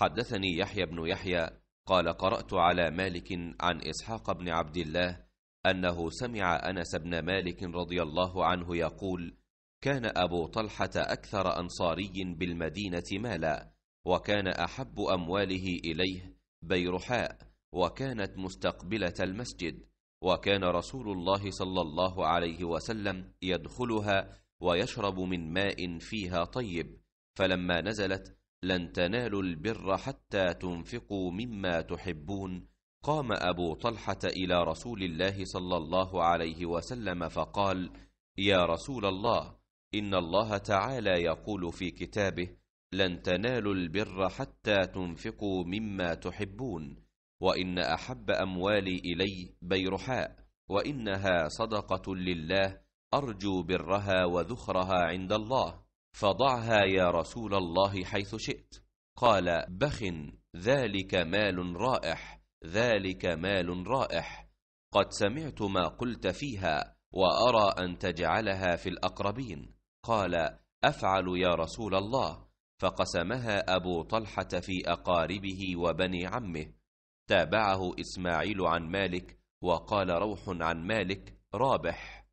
حدثني يحيى بن يحيى قال قرأت على مالك عن إسحاق بن عبد الله أنه سمع أنس بن مالك رضي الله عنه يقول كان أبو طلحة أكثر أنصاري بالمدينة مالا وكان أحب أمواله إليه بيرحاء وكانت مستقبلة المسجد وكان رسول الله صلى الله عليه وسلم يدخلها ويشرب من ماء فيها طيب فلما نزلت لن تنالوا البر حتى تنفقوا مما تحبون قام ابو طلحه الى رسول الله صلى الله عليه وسلم فقال يا رسول الله ان الله تعالى يقول في كتابه لن تنالوا البر حتى تنفقوا مما تحبون وان احب اموالي الي بيرحاء وانها صدقه لله ارجو برها وذخرها عند الله فضعها يا رسول الله حيث شئت قال بخ ذلك مال رائح ذلك مال رائح قد سمعت ما قلت فيها وأرى أن تجعلها في الأقربين قال أفعل يا رسول الله فقسمها أبو طلحة في أقاربه وبني عمه تابعه إسماعيل عن مالك وقال روح عن مالك رابح